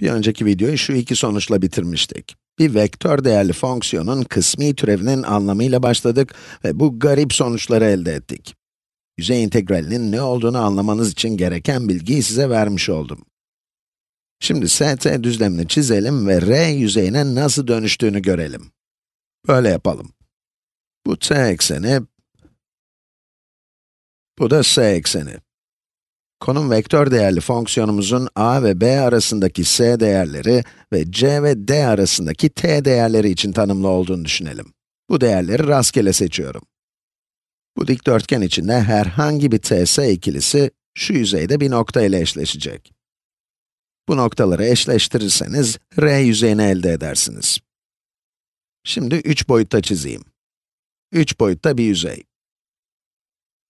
Bir önceki videoyu şu iki sonuçla bitirmiştik. Bir vektör değerli fonksiyonun kısmi türevinin anlamıyla başladık ve bu garip sonuçları elde ettik. Yüzey integralinin ne olduğunu anlamanız için gereken bilgiyi size vermiş oldum. Şimdi st düzlemini çizelim ve r yüzeyine nasıl dönüştüğünü görelim. Böyle yapalım. Bu t ekseni, bu da s ekseni. Konum vektör değerli fonksiyonumuzun a ve b arasındaki s değerleri ve c ve d arasındaki t değerleri için tanımlı olduğunu düşünelim. Bu değerleri rastgele seçiyorum. Bu dikdörtgen içinde herhangi bir ts ikilisi şu yüzeyde bir nokta ile eşleşecek. Bu noktaları eşleştirirseniz r yüzeyini elde edersiniz. Şimdi 3 boyutta çizeyim. 3 boyutta bir yüzey.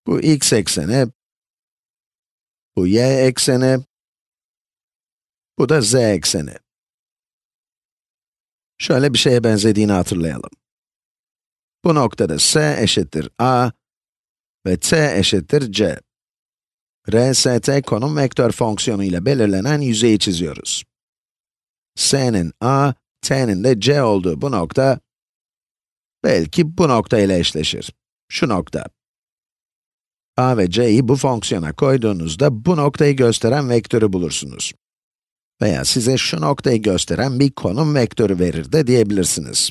Bu x ekseni bu y ekseni, bu da z ekseni. Şöyle bir şeye benzediğini hatırlayalım. Bu noktada s eşittir a ve t eşittir c. RST konum vektör fonksiyonu ile belirlenen yüzeyi çiziyoruz. s'nin a, t'nin de c olduğu bu nokta, belki bu nokta ile eşleşir. Şu nokta a ve c'yi bu fonksiyona koyduğunuzda bu noktayı gösteren vektörü bulursunuz. Veya size şu noktayı gösteren bir konum vektörü verir de diyebilirsiniz.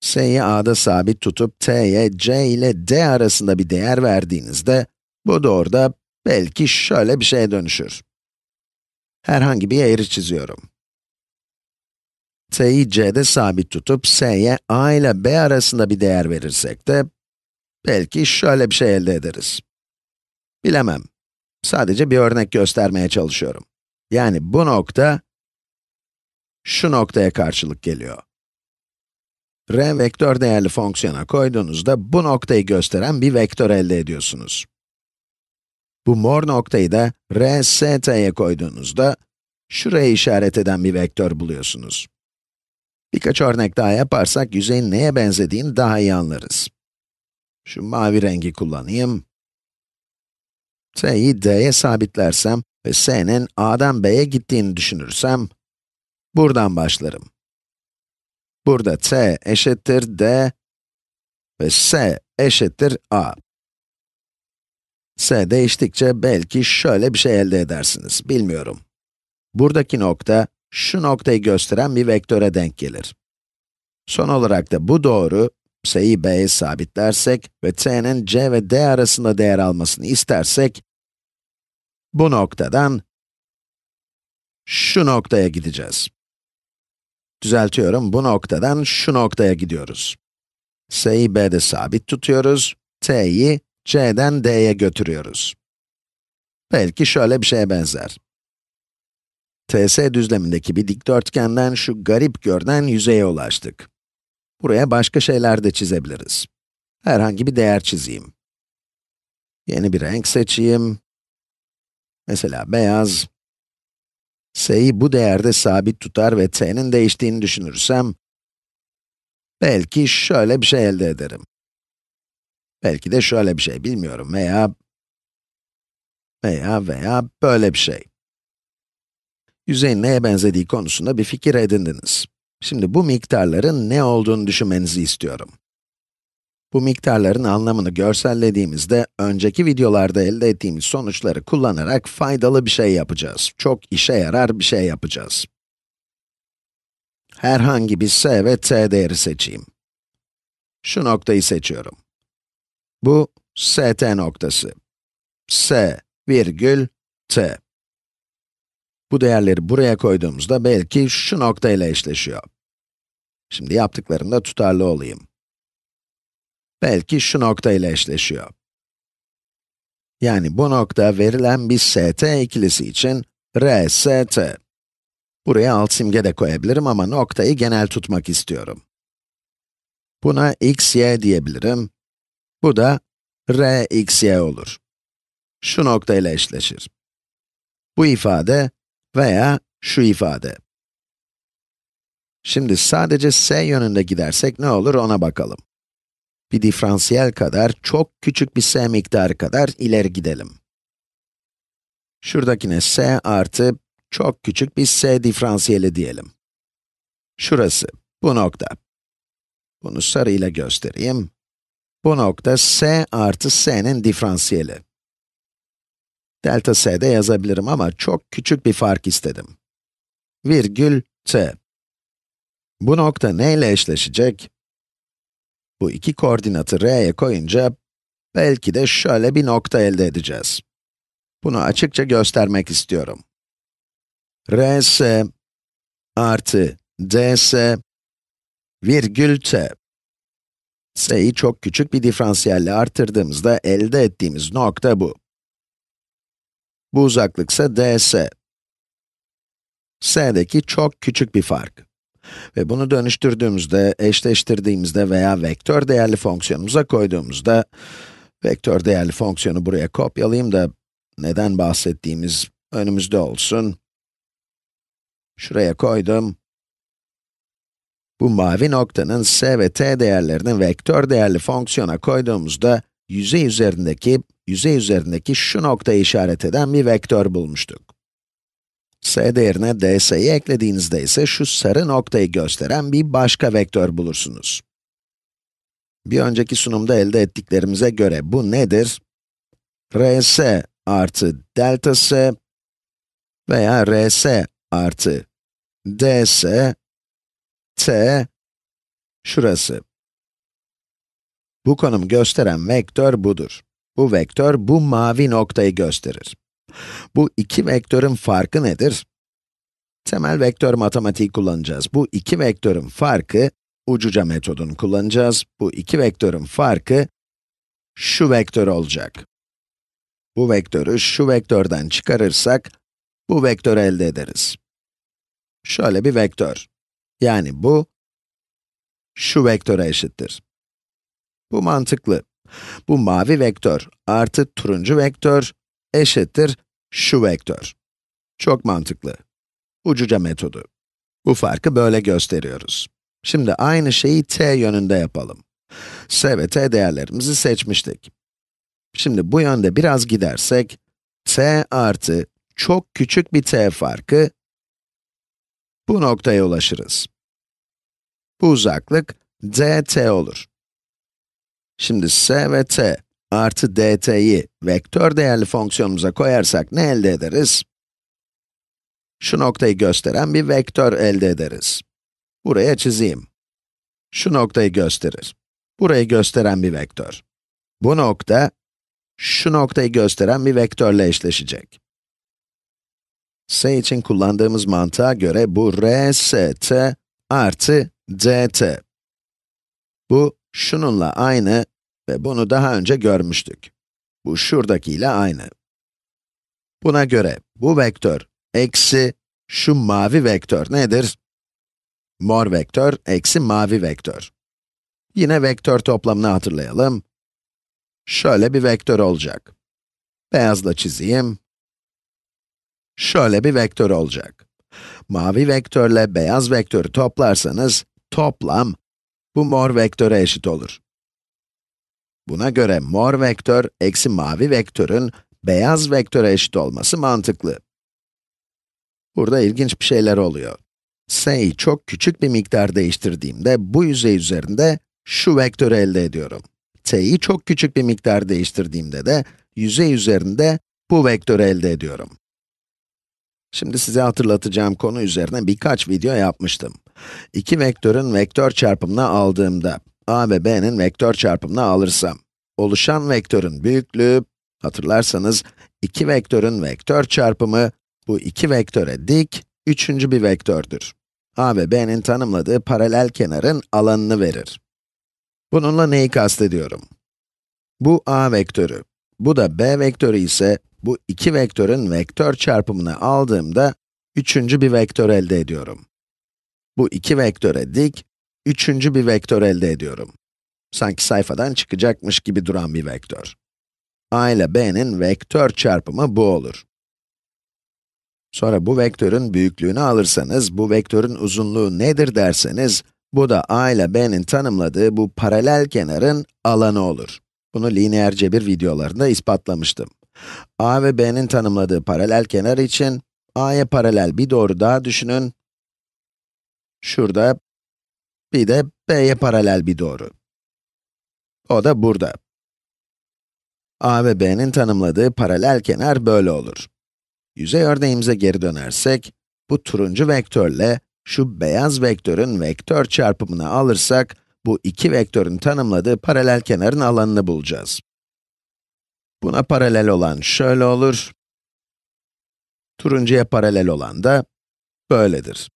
s'yi a'da sabit tutup t'ye c ile d arasında bir değer verdiğinizde, bu doğruda belki şöyle bir şeye dönüşür. Herhangi bir eğri çiziyorum t'yi c'de sabit tutup s'ye a ile b arasında bir değer verirsek de Belki şöyle bir şey elde ederiz. Bilemem. Sadece bir örnek göstermeye çalışıyorum. Yani bu nokta, şu noktaya karşılık geliyor. R vektör değerli fonksiyona koyduğunuzda bu noktayı gösteren bir vektör elde ediyorsunuz. Bu mor noktayı da R, T'ye koyduğunuzda şurayı işaret eden bir vektör buluyorsunuz. Birkaç örnek daha yaparsak yüzeyin neye benzediğini daha iyi anlarız. Şu mavi rengi kullanayım. t'yi d'ye sabitlersem ve s'nin a'dan b'ye gittiğini düşünürsem, buradan başlarım. Burada t eşittir d ve s eşittir a. s değiştikçe belki şöyle bir şey elde edersiniz, bilmiyorum. Buradaki nokta, şu noktayı gösteren bir vektöre denk gelir. Son olarak da bu doğru, sayıyı b'ye sabitlersek ve t'nin c ve d arasında değer almasını istersek, bu noktadan şu noktaya gideceğiz. Düzeltiyorum, bu noktadan şu noktaya gidiyoruz. s'yi b'de sabit tutuyoruz, t'yi c'den d'ye götürüyoruz. Belki şöyle bir şeye benzer. TS düzlemindeki bir dikdörtgenden şu garip görünen yüzeye ulaştık. Buraya başka şeyler de çizebiliriz. Herhangi bir değer çizeyim. Yeni bir renk seçeyim. Mesela beyaz. s'yi bu değerde sabit tutar ve t'nin değiştiğini düşünürsem, belki şöyle bir şey elde ederim. Belki de şöyle bir şey, bilmiyorum veya veya veya böyle bir şey. Yüzeyin neye benzediği konusunda bir fikir edindiniz. Şimdi bu miktarların ne olduğunu düşünmenizi istiyorum. Bu miktarların anlamını görsellediğimizde, önceki videolarda elde ettiğimiz sonuçları kullanarak faydalı bir şey yapacağız. Çok işe yarar bir şey yapacağız. Herhangi bir s ve t değeri seçeyim. Şu noktayı seçiyorum. Bu, st noktası. s virgül t. Bu değerleri buraya koyduğumuzda belki şu noktayla eşleşiyor. Şimdi yaptıklarında tutarlı olayım. Belki şu nokta ile eşleşiyor. Yani bu nokta verilen bir st ikilisi için rst. Buraya alt simge de koyabilirim ama noktayı genel tutmak istiyorum. Buna (xy) diyebilirim. Bu da r(xy) olur. Şu nokta ile eşleşir. Bu ifade veya şu ifade. Şimdi sadece s yönünde gidersek ne olur ona bakalım. Bir diferansiyel kadar, çok küçük bir s miktarı kadar ileri gidelim. Şuradakine s artı çok küçük bir s diferansiyeli diyelim. Şurası, bu nokta. Bunu sarıyla göstereyim. Bu nokta s artı s'nin diferansiyeli. Delta s de yazabilirim ama çok küçük bir fark istedim. Virgül t. Bu nokta neyle eşleşecek? Bu iki koordinatı r'ye koyunca, belki de şöyle bir nokta elde edeceğiz. Bunu açıkça göstermek istiyorum. rs artı ds virgül t. s'yi çok küçük bir diferansiyelle arttırdığımızda elde ettiğimiz nokta bu. Bu uzaklıksa ds. s'deki çok küçük bir fark. Ve bunu dönüştürdüğümüzde, eşleştirdiğimizde veya vektör değerli fonksiyonumuza koyduğumuzda, vektör değerli fonksiyonu buraya kopyalayayım da, neden bahsettiğimiz önümüzde olsun. Şuraya koydum. Bu mavi noktanın s ve t değerlerini vektör değerli fonksiyona koyduğumuzda, yüzey üzerindeki, yüzey üzerindeki şu noktayı işaret eden bir vektör bulmuştuk. S değerine ds'yi eklediğinizde ise şu sarı noktayı gösteren bir başka vektör bulursunuz. Bir önceki sunumda elde ettiklerimize göre bu nedir? rs artı delta s veya rs artı ds t şurası. Bu konum gösteren vektör budur. Bu vektör bu mavi noktayı gösterir. Bu iki vektörün farkı nedir? Temel vektör matematiği kullanacağız. Bu iki vektörün farkı, ucuca metodunu kullanacağız. Bu iki vektörün farkı, şu vektör olacak. Bu vektörü şu vektörden çıkarırsak, bu vektörü elde ederiz. Şöyle bir vektör. Yani bu, şu vektöre eşittir. Bu mantıklı. Bu mavi vektör artı turuncu vektör eşittir şu vektör. Çok mantıklı. Ucuca metodu. Bu farkı böyle gösteriyoruz. Şimdi aynı şeyi t yönünde yapalım. s ve t değerlerimizi seçmiştik. Şimdi bu yönde biraz gidersek, t artı çok küçük bir t farkı, bu noktaya ulaşırız. Bu uzaklık dt olur. Şimdi s ve t artı dt'yi vektör değerli fonksiyonumuza koyarsak ne elde ederiz? Şu noktayı gösteren bir vektör elde ederiz. Buraya çizeyim. Şu noktayı gösterir. Burayı gösteren bir vektör. Bu nokta, şu noktayı gösteren bir vektörle eşleşecek. S için kullandığımız mantığa göre bu rst artı dt. Bu, şununla aynı ve bunu daha önce görmüştük. Bu şuradaki ile aynı. Buna göre bu vektör eksi şu mavi vektör nedir? Mor vektör eksi mavi vektör. Yine vektör toplamını hatırlayalım. Şöyle bir vektör olacak. Beyazla çizeyim. Şöyle bir vektör olacak. Mavi vektörle beyaz vektörü toplarsanız toplam bu mor vektöre eşit olur. Buna göre mor vektör eksi mavi vektörün beyaz vektöre eşit olması mantıklı. Burada ilginç bir şeyler oluyor. S'yi çok küçük bir miktar değiştirdiğimde bu yüzey üzerinde şu vektörü elde ediyorum. T'yi çok küçük bir miktar değiştirdiğimde de yüzey üzerinde bu vektörü elde ediyorum. Şimdi size hatırlatacağım konu üzerine birkaç video yapmıştım. İki vektörün vektör çarpımına aldığımda a ve b'nin vektör çarpımını alırsam, oluşan vektörün büyüklüğü, hatırlarsanız iki vektörün vektör çarpımı, bu iki vektöre dik, üçüncü bir vektördür. a ve b'nin tanımladığı paralel kenarın alanını verir. Bununla neyi kastediyorum? Bu a vektörü, bu da b vektörü ise, bu iki vektörün vektör çarpımını aldığımda, üçüncü bir vektör elde ediyorum. Bu iki vektöre dik, üçüncü bir vektör elde ediyorum. Sanki sayfadan çıkacakmış gibi duran bir vektör. a ile b'nin vektör çarpımı bu olur. Sonra bu vektörün büyüklüğünü alırsanız, bu vektörün uzunluğu nedir derseniz, bu da a ile b'nin tanımladığı bu paralel kenarın alanı olur. Bunu lineer cebir videolarında ispatlamıştım. a ve b'nin tanımladığı paralel kenar için, a'ya paralel bir doğru daha düşünün. Şurada bir de b'ye paralel bir doğru. O da burada. a ve b'nin tanımladığı paralel kenar böyle olur. Yüzey örneğimize geri dönersek, bu turuncu vektörle şu beyaz vektörün vektör çarpımını alırsak, bu iki vektörün tanımladığı paralel kenarın alanını bulacağız. Buna paralel olan şöyle olur, turuncuya paralel olan da böyledir.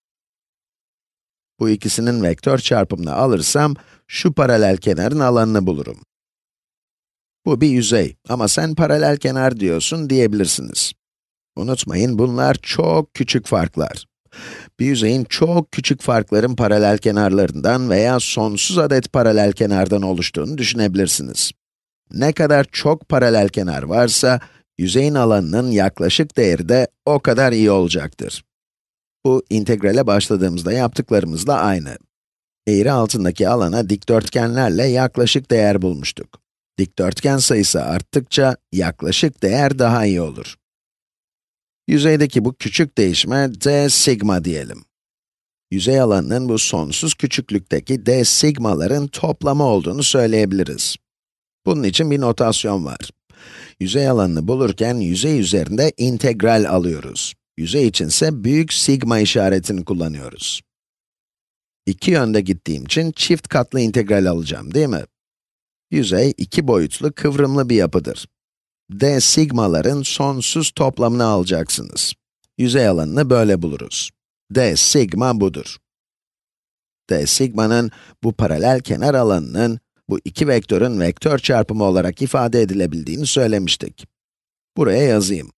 Bu ikisinin vektör çarpımını alırsam, şu paralel kenarın alanını bulurum. Bu bir yüzey ama sen paralel kenar diyorsun diyebilirsiniz. Unutmayın bunlar çok küçük farklar. Bir yüzeyin çok küçük farkların paralel kenarlarından veya sonsuz adet paralel kenardan oluştuğunu düşünebilirsiniz. Ne kadar çok paralel kenar varsa, yüzeyin alanının yaklaşık değeri de o kadar iyi olacaktır. Bu integrale başladığımızda yaptıklarımızla aynı. Eğri altındaki alana dikdörtgenlerle yaklaşık değer bulmuştuk. Dikdörtgen sayısı arttıkça yaklaşık değer daha iyi olur. Yüzeydeki bu küçük değişme d sigma diyelim. Yüzey alanının bu sonsuz küçüklükteki d sigmaların toplamı olduğunu söyleyebiliriz. Bunun için bir notasyon var. Yüzey alanını bulurken yüzey üzerinde integral alıyoruz. Yüzey içinse büyük sigma işaretini kullanıyoruz. İki yönde gittiğim için çift katlı integral alacağım, değil mi? Yüzey iki boyutlu kıvrımlı bir yapıdır. d sigmaların sonsuz toplamını alacaksınız. Yüzey alanını böyle buluruz. d sigma budur. d sigmanın bu paralel kenar alanının bu iki vektörün vektör çarpımı olarak ifade edilebildiğini söylemiştik. Buraya yazayım.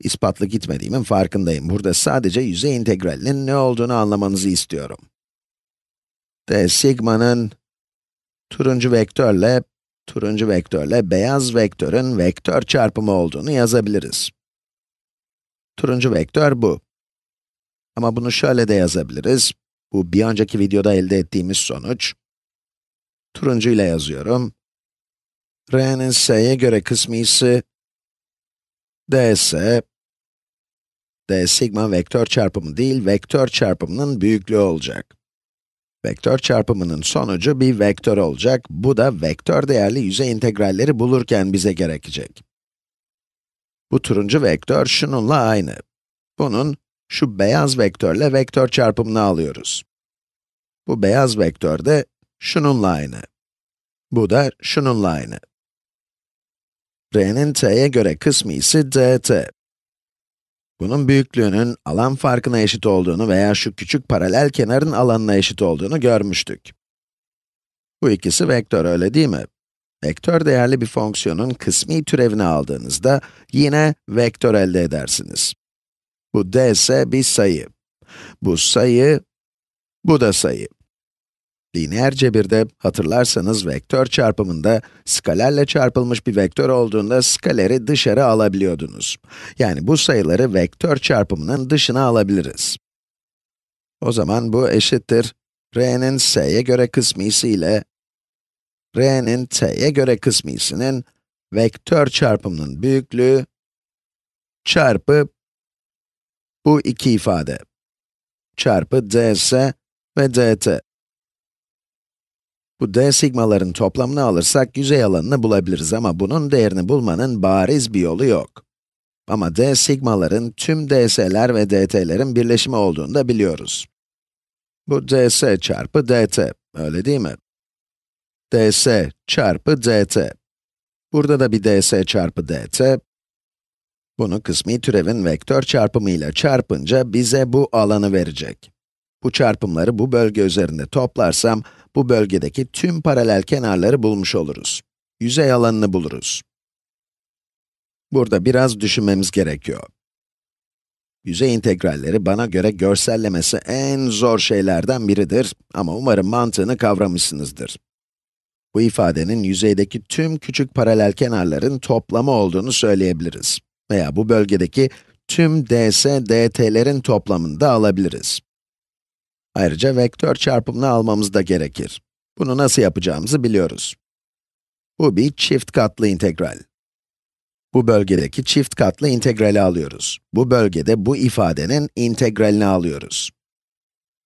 İspatlı gitmediğimin farkındayım. Burada sadece yüzey integralinin ne olduğunu anlamanızı istiyorum. d sigma'nın turuncu vektörle turuncu vektörle beyaz vektörün vektör çarpımı olduğunu yazabiliriz. Turuncu vektör bu. Ama bunu şöyle de yazabiliriz. Bu bir önceki videoda elde ettiğimiz sonuç. Turuncu ile yazıyorum. r'nin s'ye göre kısmisi d ise, d sigma vektör çarpımı değil, vektör çarpımının büyüklüğü olacak. Vektör çarpımının sonucu bir vektör olacak. Bu da vektör değerli yüzey integralleri bulurken bize gerekecek. Bu turuncu vektör şununla aynı. Bunun şu beyaz vektörle vektör çarpımını alıyoruz. Bu beyaz vektör de şununla aynı. Bu da şununla aynı r'nin t'ye göre kısmisi dt. Bunun büyüklüğünün alan farkına eşit olduğunu veya şu küçük paralel kenarın alanına eşit olduğunu görmüştük. Bu ikisi vektör, öyle değil mi? Vektör değerli bir fonksiyonun kısmi türevini aldığınızda yine vektör elde edersiniz. Bu d ise bir sayı. Bu sayı, bu da sayı. Lineer cebirde hatırlarsanız vektör çarpımında skalerle çarpılmış bir vektör olduğunda skaleri dışarı alabiliyordunuz. Yani bu sayıları vektör çarpımının dışına alabiliriz. O zaman bu eşittir r'nin s'ye göre kısmisi ile r'nin t'ye göre kısmisinin vektör çarpımının büyüklüğü çarpı bu iki ifade çarpı ds ve dt. Bu d sigmaların toplamını alırsak yüzey alanını bulabiliriz ama bunun değerini bulmanın bariz bir yolu yok. Ama d sigmaların tüm ds'ler ve dt'lerin birleşimi olduğunu da biliyoruz. Bu ds çarpı dt, öyle değil mi? ds çarpı dt. Burada da bir ds çarpı dt. Bunu kısmi türevin vektör çarpımıyla çarpınca bize bu alanı verecek. Bu çarpımları bu bölge üzerinde toplarsam, bu bölgedeki tüm paralel kenarları bulmuş oluruz. Yüzey alanını buluruz. Burada biraz düşünmemiz gerekiyor. Yüzey integralleri bana göre görsellemesi en zor şeylerden biridir ama umarım mantığını kavramışsınızdır. Bu ifadenin yüzeydeki tüm küçük paralel kenarların toplamı olduğunu söyleyebiliriz. Veya bu bölgedeki tüm ds, dt'lerin toplamını da alabiliriz. Ayrıca vektör çarpımını almamız da gerekir. Bunu nasıl yapacağımızı biliyoruz. Bu bir çift katlı integral. Bu bölgedeki çift katlı integrali alıyoruz. Bu bölgede bu ifadenin integralini alıyoruz.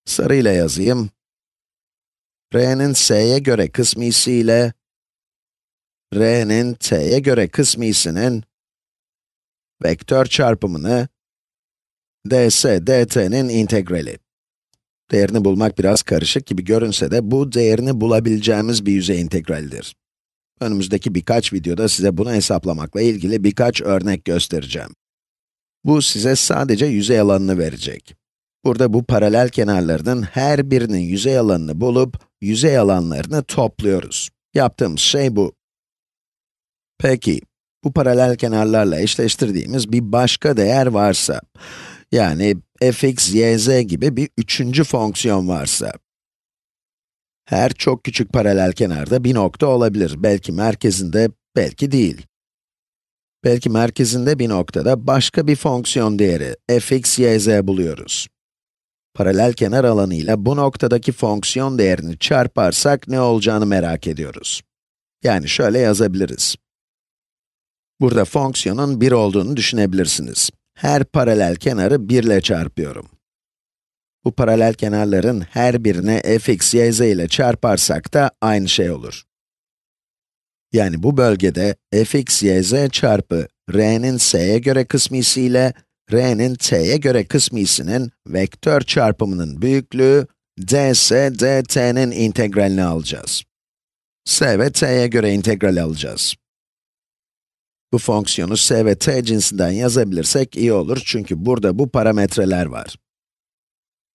Sarıyla yazayım. r'nin s'ye göre kısmisi ile r'nin t'ye göre kısmisinin vektör çarpımını ds dt'nin integrali. Değerini bulmak biraz karışık gibi görünse de bu değerini bulabileceğimiz bir yüzey integraldir. Önümüzdeki birkaç videoda size bunu hesaplamakla ilgili birkaç örnek göstereceğim. Bu size sadece yüzey alanını verecek. Burada bu paralel kenarlarının her birinin yüzey alanını bulup, yüzey alanlarını topluyoruz. Yaptığımız şey bu. Peki, bu paralel kenarlarla eşleştirdiğimiz bir başka değer varsa, yani fx, yz gibi bir üçüncü fonksiyon varsa. Her çok küçük paralel kenarda bir nokta olabilir. Belki merkezinde, belki değil. Belki merkezinde bir noktada başka bir fonksiyon değeri fx, yz buluyoruz. Paralel kenar alanıyla bu noktadaki fonksiyon değerini çarparsak ne olacağını merak ediyoruz. Yani şöyle yazabiliriz. Burada fonksiyonun 1 olduğunu düşünebilirsiniz her paralel kenarı 1 ile çarpıyorum. Bu paralel kenarların her birine fx, yz ile çarparsak da aynı şey olur. Yani bu bölgede fx, yz çarpı r'nin s'ye göre kısmisi ile r'nin t'ye göre kısmisinin vektör çarpımının büyüklüğü ds dt'nin integralini alacağız. s ve t'ye göre integral alacağız. Bu fonksiyonu s ve t cinsinden yazabilirsek iyi olur çünkü burada bu parametreler var.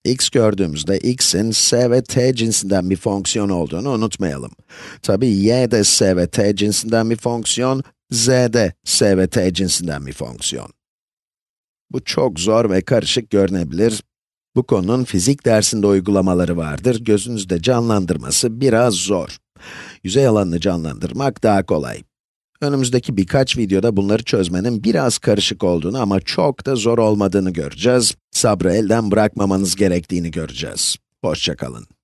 x gördüğümüzde x'in s ve t cinsinden bir fonksiyon olduğunu unutmayalım. Tabi y de s ve t cinsinden bir fonksiyon, z de s ve t cinsinden bir fonksiyon. Bu çok zor ve karışık görünebilir. Bu konunun fizik dersinde uygulamaları vardır. Gözünüzde canlandırması biraz zor. Yüzey alanını canlandırmak daha kolay. Önümüzdeki birkaç videoda bunları çözmenin biraz karışık olduğunu ama çok da zor olmadığını göreceğiz. Sabrı elden bırakmamanız gerektiğini göreceğiz. Hoşçakalın.